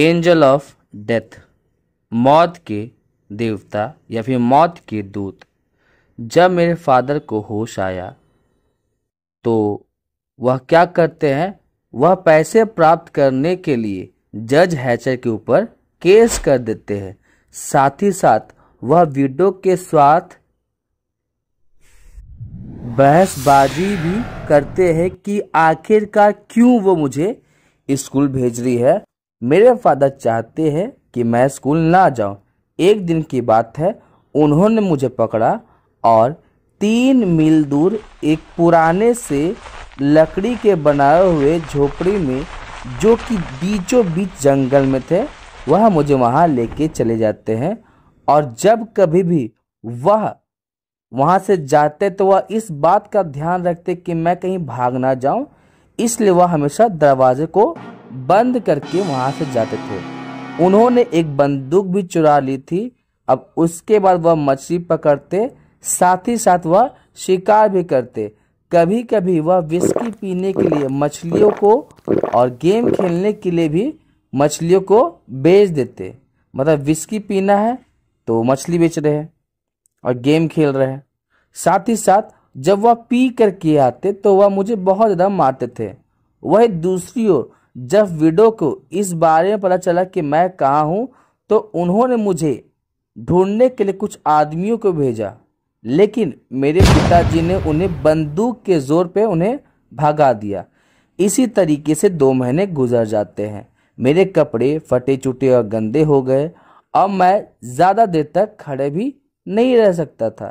Angel of death मौत के देवता या फिर मौत के दूत जब मेरे फादर को होश आया तो वह क्या करते हैं वह पैसे प्राप्त करने के लिए जज हैचर के ऊपर केस कर देते हैं साथ ही साथ वह वीडो के साथ बहसबाजी भी करते हैं कि आखिरकार क्यों वो मुझे स्कूल भेज रही है मेरे फादर चाहते हैं कि मैं स्कूल ना जाऊं एक दिन की बात है उन्होंने मुझे पकड़ा और तीन मील दूर एक पुराने से लकड़ी के बनाए हुए झोपड़ी में जो कि बीचों बीच जंगल में थे वह मुझे वहाँ लेके चले जाते हैं और जब कभी भी वह वहाँ से जाते तो वह इस बात का ध्यान रखते कि मैं कहीं भाग ना जाऊँ इसलिए वह हमेशा दरवाजे को बंद करके वहां से जाते थे उन्होंने एक बंदूक भी चुरा ली थी अब उसके बाद वह मछली पकड़ते साथ ही साथ वह शिकार भी करते कभी कभी वह विस्की पीने के लिए मछलियों को और गेम खेलने के लिए भी मछलियों को बेच देते मतलब विस्की पीना है तो मछली बेच रहे हैं और गेम खेल रहे हैं साथ ही साथ जब वह पी करके आते तो वह मुझे बहुत ज़्यादा मारते थे वह दूसरी ओर जब विडो को इस बारे में पता चला कि मैं कहाँ हूँ तो उन्होंने मुझे ढूंढने के लिए कुछ आदमियों को भेजा लेकिन मेरे पिताजी ने उन्हें बंदूक के जोर पे उन्हें भगा दिया इसी तरीके से दो महीने गुजर जाते हैं मेरे कपड़े फटे चुटे और गंदे हो गए अब मैं ज़्यादा देर तक खड़े भी नहीं रह सकता था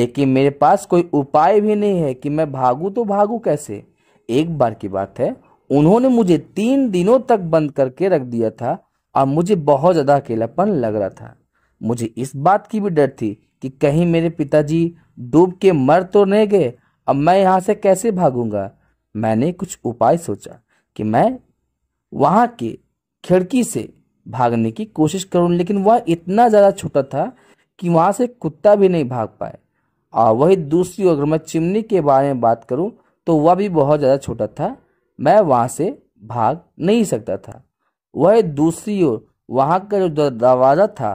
लेकिन मेरे पास कोई उपाय भी नहीं है कि मैं भागूँ तो भागूँ कैसे एक बार की बात है उन्होंने मुझे तीन दिनों तक बंद करके रख दिया था और मुझे बहुत ज़्यादा अकेलापन लग रहा था मुझे इस बात की भी डर थी कि कहीं मेरे पिताजी डूब के मर तो नहीं गए अब मैं यहाँ से कैसे भागूंगा मैंने कुछ उपाय सोचा कि मैं वहाँ के खिड़की से भागने की कोशिश करूँ लेकिन वह इतना ज़्यादा छोटा था कि वहाँ से कुत्ता भी नहीं भाग पाए और वही दूसरी अगर मैं चिमनी के बारे में बात करूँ तो वह भी बहुत ज़्यादा छोटा था मैं वहाँ से भाग नहीं सकता था वह दूसरी ओर वहाँ का जो दरवाज़ा था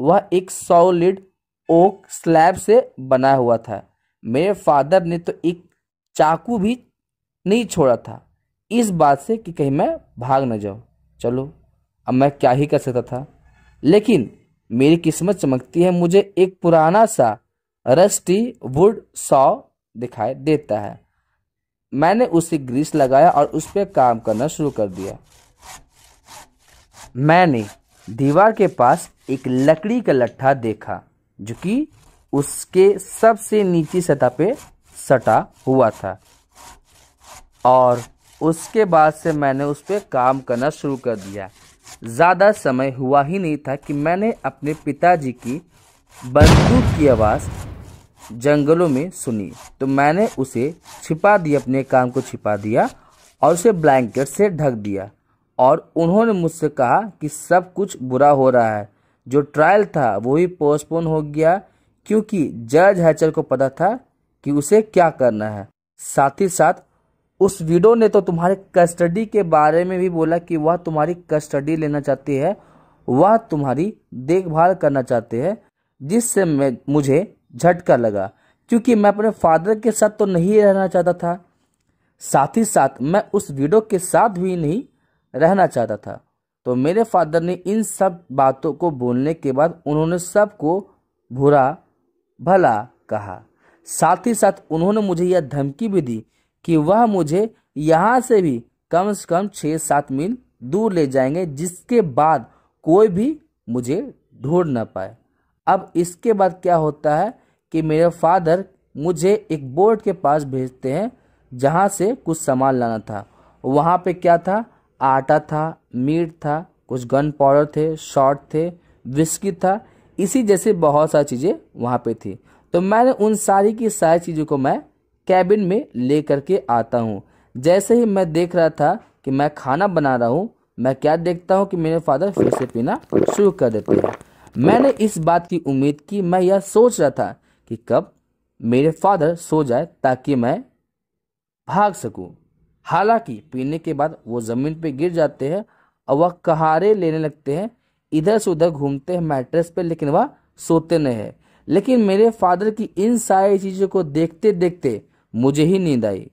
वह एक सॉलिड ओक स्लैब से बना हुआ था मेरे फादर ने तो एक चाकू भी नहीं छोड़ा था इस बात से कि कहीं मैं भाग न जाऊँ चलो अब मैं क्या ही कर सकता था लेकिन मेरी किस्मत चमकती है मुझे एक पुराना सा रस्टी वुड सॉ दिखाई देता है मैंने उसे ग्रीस लगाया और उस पर काम करना शुरू कर दिया मैंने दीवार के पास एक लकड़ी का लट्ठा देखा जो कि उसके सबसे नीची सतह पे सटा हुआ था और उसके बाद से मैंने उस पर काम करना शुरू कर दिया ज़्यादा समय हुआ ही नहीं था कि मैंने अपने पिताजी की बंदूक की आवाज़ जंगलों में सुनी तो मैंने उसे छिपा दिया अपने काम को छिपा दिया और उसे ब्लैंकेट से ढक दिया और उन्होंने मुझसे कहा कि सब कुछ बुरा हो रहा है जो ट्रायल था वो ही पोस्टपोन हो गया क्योंकि जज हैचर को पता था कि उसे क्या करना है साथ ही साथ उस वीडो ने तो तुम्हारे कस्टडी के बारे में भी बोला कि वह तुम्हारी कस्टडी लेना चाहती है वह तुम्हारी देखभाल करना चाहते हैं जिससे मैं मुझे झटका लगा क्योंकि मैं अपने फादर के साथ तो नहीं रहना चाहता था साथ ही साथ मैं उस वीडियो के साथ भी नहीं रहना चाहता था तो मेरे फादर ने इन सब बातों को बोलने के बाद उन्होंने सबको बुरा भला कहा साथ ही साथ उन्होंने मुझे यह धमकी भी दी कि वह मुझे यहाँ से भी कम से कम छः सात मील दूर ले जाएंगे जिसके बाद कोई भी मुझे ढूंढ ना पाए अब इसके बाद क्या होता है कि मेरे फादर मुझे एक बोर्ड के पास भेजते हैं जहाँ से कुछ सामान लाना था वहाँ पे क्या था आटा था मीट था कुछ गन पाउडर थे शॉट थे विस्की था इसी जैसे बहुत सारी चीज़ें वहाँ पे थी तो मैंने उन सारी की सारी चीज़ों को मैं कैबिन में ले करके आता हूँ जैसे ही मैं देख रहा था कि मैं खाना बना रहा हूँ मैं क्या देखता हूँ कि मेरे फादर फिर से पीना शुरू कर देते हैं मैंने इस बात की उम्मीद की मैं यह सोच रहा था कि कब मेरे फादर सो जाए ताकि मैं भाग सकूं। हालांकि पीने के बाद वो ज़मीन पे गिर जाते हैं और वह कहारे लेने लगते हैं इधर से उधर घूमते हैं मैट्रेस पे लेकिन वह सोते नहीं है लेकिन मेरे फादर की इन सारी चीज़ों को देखते देखते मुझे ही नींद आई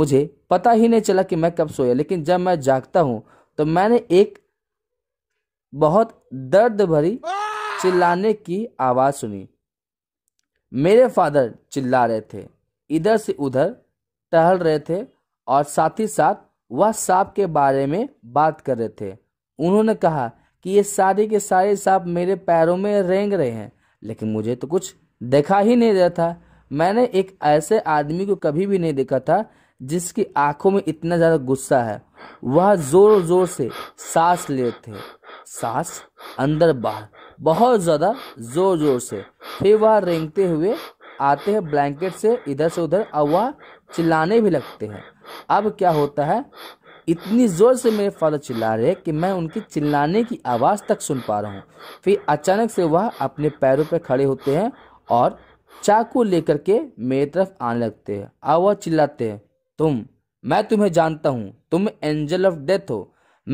मुझे पता ही नहीं चला कि मैं कब सोया लेकिन जब मैं जागता हूँ तो मैंने एक बहुत दर्द भरी चिल्लाने की आवाज़ सुनी मेरे फादर चिल्ला रहे थे इधर से उधर टहल रहे थे और साथ ही साथ वह सांप के बारे में बात कर रहे थे उन्होंने कहा कि ये सारे के सारे सांप मेरे पैरों में रेंग रहे हैं लेकिन मुझे तो कुछ देखा ही नहीं रहा था मैंने एक ऐसे आदमी को कभी भी नहीं देखा था जिसकी आंखों में इतना ज़्यादा गुस्सा है वह जोर जोर से सांस लेते थे सांस अंदर बाहर बहुत ज़्यादा जोर जोर से फिर वह रेंगते हुए आते हैं ब्लैंकेट से इधर से उधर और वह चिल्लाने भी लगते हैं अब क्या होता है इतनी ज़ोर से मेरे फादर चिल्ला रहे कि मैं उनकी चिल्लाने की आवाज़ तक सुन पा रहा हूँ फिर अचानक से वह अपने पैरों पर खड़े होते हैं और चाकू लेकर के मेरी तरफ आने लगते हैं और वह चिल्लाते हैं तुम मैं तुम्हें जानता हूँ तुम एंजल ऑफ डेथ हो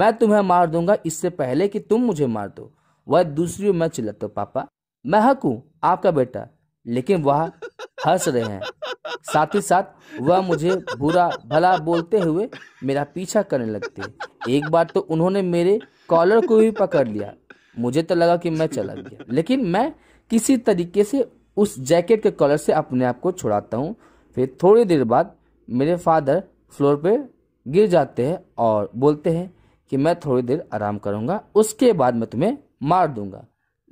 मैं तुम्हें मार दूंगा इससे पहले कि तुम मुझे मार दो वह दूसरी मैं चिल्लाता हूँ पापा मैं हक हूँ आपका बेटा लेकिन वह हंस रहे हैं साथ ही साथ वह मुझे बुरा भला बोलते हुए मेरा पीछा करने लगते एक बार तो उन्होंने मेरे कॉलर को भी पकड़ लिया मुझे तो लगा कि मैं चला गया लेकिन मैं किसी तरीके से उस जैकेट के कॉलर से अपने आप को छुड़ाता हूँ फिर थोड़ी देर बाद मेरे फादर फ्लोर पे गिर जाते हैं और बोलते हैं कि मैं थोड़ी देर आराम करूँगा उसके बाद मैं तुम्हें मार दूंगा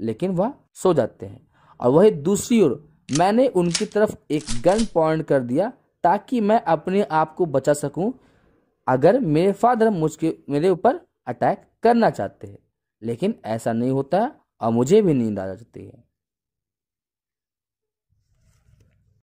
लेकिन वह सो जाते हैं और वहीं दूसरी ओर मैंने उनकी तरफ एक गन पॉइंट कर दिया ताकि मैं अपने आप को बचा सकूं अगर मेरे फादर मुझके मेरे ऊपर अटैक करना चाहते हैं लेकिन ऐसा नहीं होता और मुझे भी नींद आ जाती है